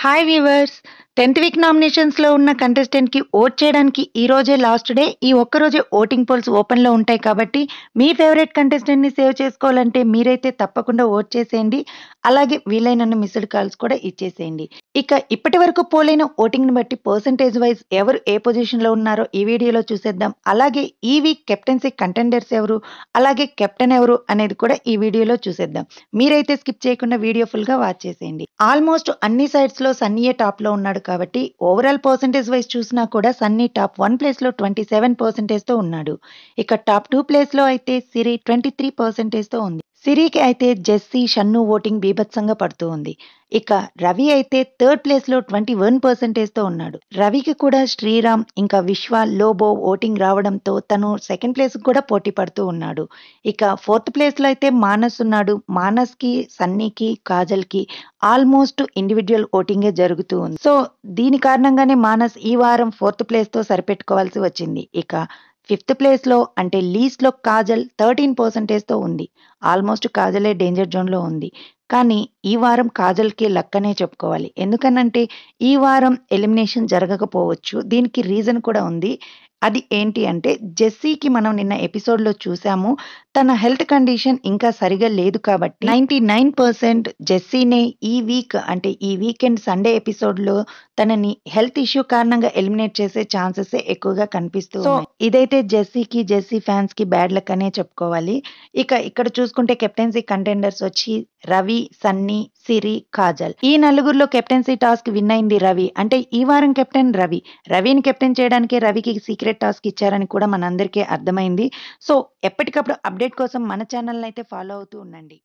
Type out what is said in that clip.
Hi viewers, tenth week నామినేషన్స్లో ఉన్న contestant కి ఓట్ చేయడానికి ఈ రోజే లాస్ట్ డే ఈ ఒక్కరోజే ఓటింగ్ పోల్స్ ఓపెన్లో ఉంటాయి కాబట్టి మీ ఫేవరెట్ కంటెస్టెంట్ని సేవ్ చేసుకోవాలంటే మీరైతే తప్పకుండా ఓట్ చేసేయండి అలాగే వీలైనన్ని మిస్డ్ కాల్స్ కూడా ఇచ్చేసేయండి ఇక ఇప్పటి వరకు పోలైన ఓటింగ్ని బట్టి పర్సంటేజ్ వైజ్ ఎవరు ఏ పొజిషన్లో ఉన్నారో ఈ వీడియోలో చూసేద్దాం అలాగే ఈ వీక్ కెప్టెన్సీ కంటెండర్స్ ఎవరు అలాగే కెప్టెన్ ఎవరు అనేది కూడా ఈ వీడియోలో చూసేద్దాం మీరైతే స్కిప్ చేయకుండా వీడియో ఫుల్ గా వాచ్ చేసేయండి ఆల్మోస్ట్ అన్ని సైడ్స్ లో సన్నీయే లో ఉన్నాడు ఉన్నాడు కాబట్టి ఓవరాల్ పర్సంటేజ్ వైజ్ చూసినా కూడా సన్నీ టాప్ వన్ ప్లేస్లో ట్వంటీ సెవెన్ తో ఉన్నాడు ఇక టాప్ టూ ప్లేస్లో అయితే సిరి ట్వంటీ త్రీ తో ఉంది సిరికి అయితే జెస్సీ షన్ను ఓటింగ్ బీభత్సంగా పడుతూ ఉంది ఇక రవి అయితే థర్డ్ ప్లేస్లో ట్వంటీ వన్ పర్సెంటేజ్తో ఉన్నాడు రవికి కూడా శ్రీరామ్ ఇంకా విశ్వ లోబో ఓటింగ్ రావడంతో తను సెకండ్ ప్లేస్కి కూడా పోటీ పడుతూ ఉన్నాడు ఇక ఫోర్త్ ప్లేస్లో అయితే మానస్ ఉన్నాడు మానస్కి సన్నీకి కాజల్కి ఆల్మోస్ట్ ఇండివిజువల్ ఓటింగే జరుగుతూ ఉంది సో దీని కారణంగానే మానస్ ఈ వారం ఫోర్త్ ప్లేస్తో సరిపెట్టుకోవాల్సి వచ్చింది ఇక ఫిఫ్త్ ప్లేస్లో అంటే లీస్ట్లో కాజల్ థర్టీన్ తో ఉంది ఆల్మోస్ట్ కాజలే డేంజర్ జోన్లో ఉంది కానీ ఈ వారం కాజల్కి లక్కనే చెప్పుకోవాలి ఎందుకనంటే ఈ వారం ఎలిమినేషన్ జరగకపోవచ్చు దీనికి రీజన్ కూడా ఉంది అది ఏంటి అంటే జెస్సీకి మనం నిన్న ఎపిసోడ్లో చూసాము తన హెల్త్ కండిషన్ ఇంకా సరిగా లేదు కాబట్టి నైంటీ నైన్ పర్సెంట్ జెస్సీనే ఈ వీక్ అంటే ఈ వీకెండ్ సండే ఎపిసోడ్లో తనని హెల్త్ ఇష్యూ కారణంగా ఎలిమినేట్ చేసే ఛాన్సెస్ ఎక్కువగా కనిపిస్తూ ఇదైతే జెస్సీ ఫ్యాన్స్ ఫ్యాన్స్కి బ్యాడ్ లక్ అనే చెప్పుకోవాలి ఇక ఇక్కడ చూసుకుంటే కెప్టెన్సీ కంటెండర్స్ వచ్చి రవి సన్నీ సిరి కాజల్ ఈ నలుగురిలో కెప్టెన్సీ టాస్క్ విన్ అయింది రవి అంటే ఈ వారం కెప్టెన్ రవి రవిని కెప్టెన్ చేయడానికి రవికి సీక్రెట్ టాస్క్ ఇచ్చారని కూడా మనందరికీ అర్థమైంది సో ఎప్పటికప్పుడు అప్డేట్ కోసం మన ఛానల్ని అయితే ఫాలో అవుతూ ఉండండి